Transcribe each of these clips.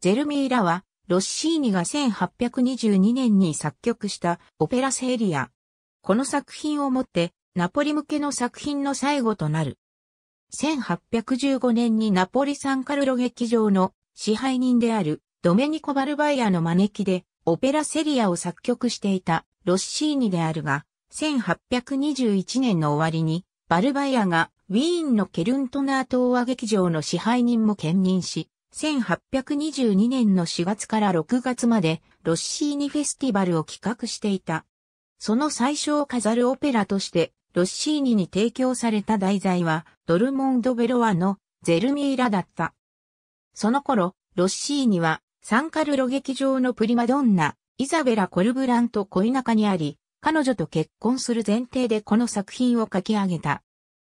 ジェルミーラは、ロッシーニが1822年に作曲したオペラセリア。この作品をもって、ナポリ向けの作品の最後となる。1815年にナポリサンカルロ劇場の支配人であるドメニコ・バルバイアの招きでオペラセリアを作曲していたロッシーニであるが、1821年の終わりにバルバイアがウィーンのケルントナー東和劇場の支配人も兼任し、1822年の4月から6月までロッシーニフェスティバルを企画していた。その最初を飾るオペラとしてロッシーニに提供された題材はドルモンド・ベロワのゼルミーラだった。その頃、ロッシーニはサンカルロ劇場のプリマドンナ、イザベラ・コルブランと恋仲にあり、彼女と結婚する前提でこの作品を書き上げた。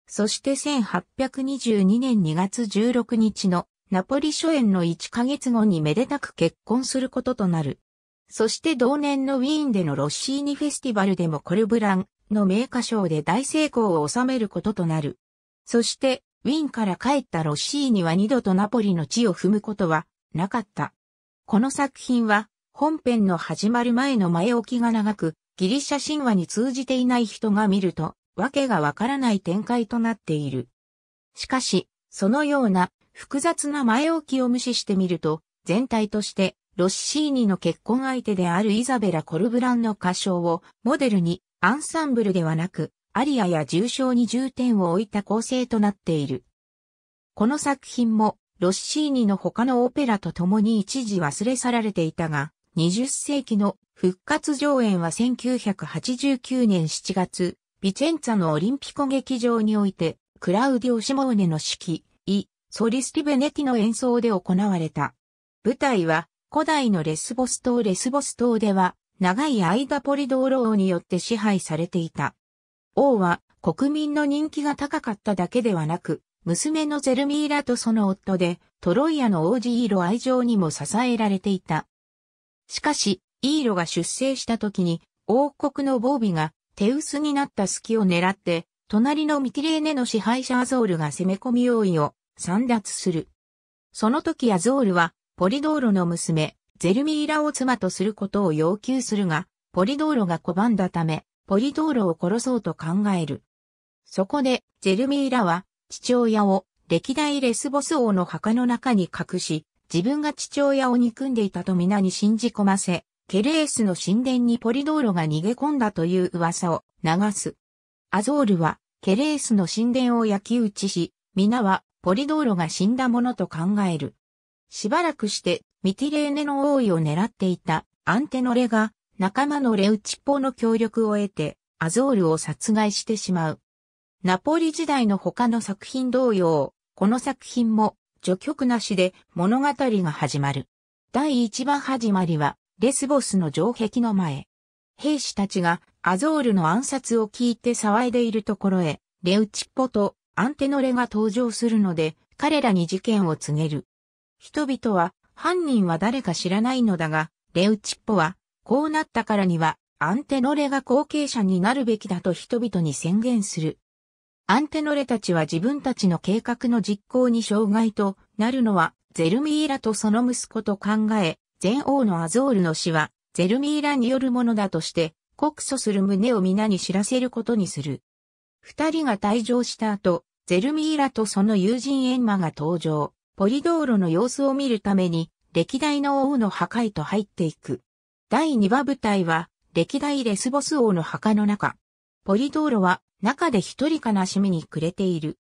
そして1822年2月16日のナポリ初演の1ヶ月後にめでたく結婚することとなる。そして同年のウィーンでのロッシーニフェスティバルでもコルブランの名歌賞で大成功を収めることとなる。そして、ウィーンから帰ったロッシーニは二度とナポリの地を踏むことはなかった。この作品は本編の始まる前の前置きが長く、ギリシャ神話に通じていない人が見ると、わけがわからない展開となっている。しかし、そのような複雑な前置きを無視してみると、全体としてロッシーニの結婚相手であるイザベラ・コルブランの歌唱をモデルにアンサンブルではなくアリアや重賞に重点を置いた構成となっている。この作品もロッシーニの他のオペラと共に一時忘れ去られていたが、20世紀の復活上演は1989年7月、ビチェンツァのオリンピコ劇場において、クラウディオ・シモーネの指揮、イ・ソリスティ・ベネティの演奏で行われた。舞台は古代のレスボス島レスボス島では長い間ポリドーロ王によって支配されていた。王は国民の人気が高かっただけではなく、娘のゼルミーラとその夫でトロイアの王子イーロ愛情にも支えられていた。しかし、イーロが出征した時に王国の防備が手薄になった隙を狙って、隣のミティレーネの支配者アゾールが攻め込み王位を散脱する。その時アゾールは、ポリドーロの娘、ゼルミーラを妻とすることを要求するが、ポリドーロが拒んだため、ポリドーロを殺そうと考える。そこで、ゼルミーラは、父親を、歴代レスボス王の墓の中に隠し、自分が父親を憎んでいたと皆に信じ込ませ、ケレースの神殿にポリドーロが逃げ込んだという噂を流す。アゾールは、ケレースの神殿を焼き打ちし、皆はポリドーロが死んだものと考える。しばらくして、ミティレーネの王位を狙っていたアンテノレが仲間のレウチッポの協力を得て、アゾールを殺害してしまう。ナポリ時代の他の作品同様、この作品も序曲なしで物語が始まる。第一番始まりは、レスボスの城壁の前。兵士たちがアゾールの暗殺を聞いて騒いでいるところへ、レウチッポとアンテノレが登場するので、彼らに事件を告げる。人々は、犯人は誰か知らないのだが、レウチッポは、こうなったからには、アンテノレが後継者になるべきだと人々に宣言する。アンテノレたちは自分たちの計画の実行に障害となるのは、ゼルミーラとその息子と考え、前王のアゾールの死は、ゼルミーラによるものだとして、告訴する旨を皆に知らせることにする。二人が退場した後、ゼルミーラとその友人エンマが登場、ポリドーロの様子を見るために、歴代の王の墓へと入っていく。第2話舞台は、歴代レスボス王の墓の中。ポリドーロは、中で一人悲しみに暮れている。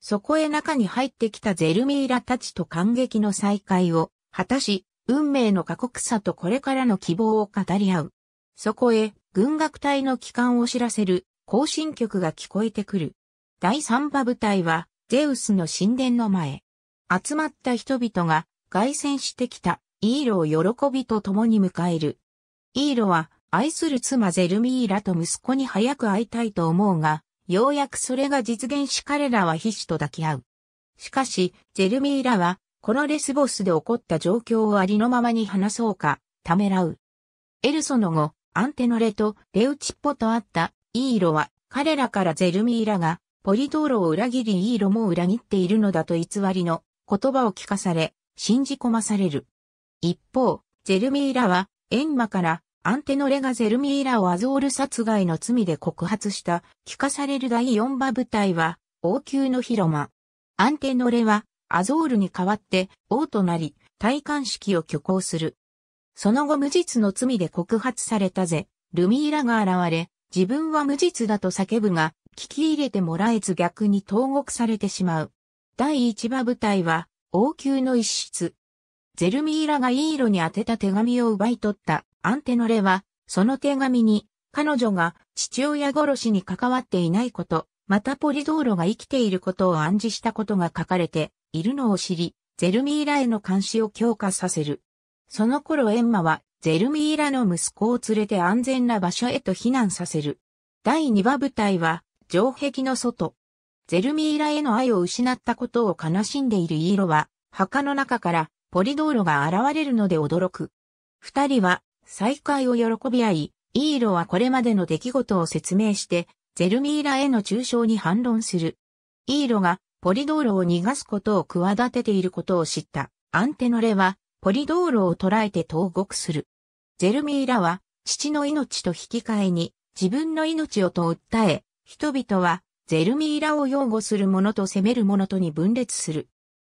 そこへ中に入ってきたゼルミーラたちと感激の再会を果たし、運命の過酷さとこれからの希望を語り合う。そこへ、軍楽隊の帰還を知らせる、行進曲が聞こえてくる。第3波部隊は、ゼウスの神殿の前。集まった人々が、凱旋してきた、イーロを喜びと共に迎える。イーロは、愛する妻ゼルミーラと息子に早く会いたいと思うが、ようやくそれが実現し彼らは必死と抱き合う。しかし、ゼルミーラは、このレスボスで起こった状況をありのままに話そうか、ためらう。エルソの後、アンテノレとレウチッポと会った、イーロは、彼らからゼルミーラが、ポリドーロを裏切りイーロも裏切っているのだと偽りの言葉を聞かされ、信じ込まされる。一方、ゼルミーラは、エンマから、アンテノレがゼルミーラをアゾール殺害の罪で告発した、聞かされる第4馬部隊は、王宮の広間。アンテノレは、アゾールに代わって王となり、戴冠式を挙行する。その後無実の罪で告発されたぜ、ルミーラが現れ、自分は無実だと叫ぶが、聞き入れてもらえず逆に投獄されてしまう。第一話部隊は、王宮の一室。ゼルミーラがイーロに宛てた手紙を奪い取ったアンテノレは、その手紙に、彼女が父親殺しに関わっていないこと、またポリドーロが生きていることを暗示したことが書かれているのを知り、ゼルミーラへの監視を強化させる。その頃エンマは、ゼルミーラの息子を連れて安全な場所へと避難させる。第2話部隊は、城壁の外。ゼルミーラへの愛を失ったことを悲しんでいるイーロは、墓の中からポリドーロが現れるので驚く。二人は再会を喜び合い、イーロはこれまでの出来事を説明して、ゼルミーラへの抽象に反論する。イーロがポリドーロを逃がすことを企てていることを知ったアンテノレは、ポリドーロを捕らえて投獄する。ゼルミーラは、父の命と引き換えに、自分の命をと訴え、人々はゼルミーラを擁護する者と責める者とに分裂する。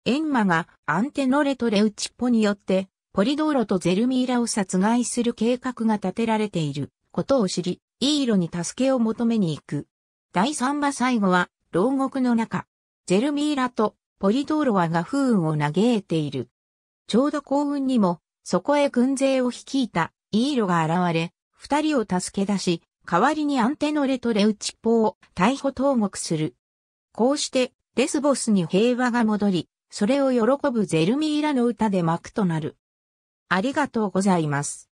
エンマがアンテノレとレウチッポによってポリドーロとゼルミーラを殺害する計画が立てられていることを知り、イーロに助けを求めに行く。第3話最後は牢獄の中。ゼルミーラとポリドーロはが不運を嘆いている。ちょうど幸運にも、そこへ軍勢を率いたイーロが現れ、二人を助け出し、代わりにアンテノレとレウチポを逮捕投獄する。こうして、デスボスに平和が戻り、それを喜ぶゼルミーラの歌で幕となる。ありがとうございます。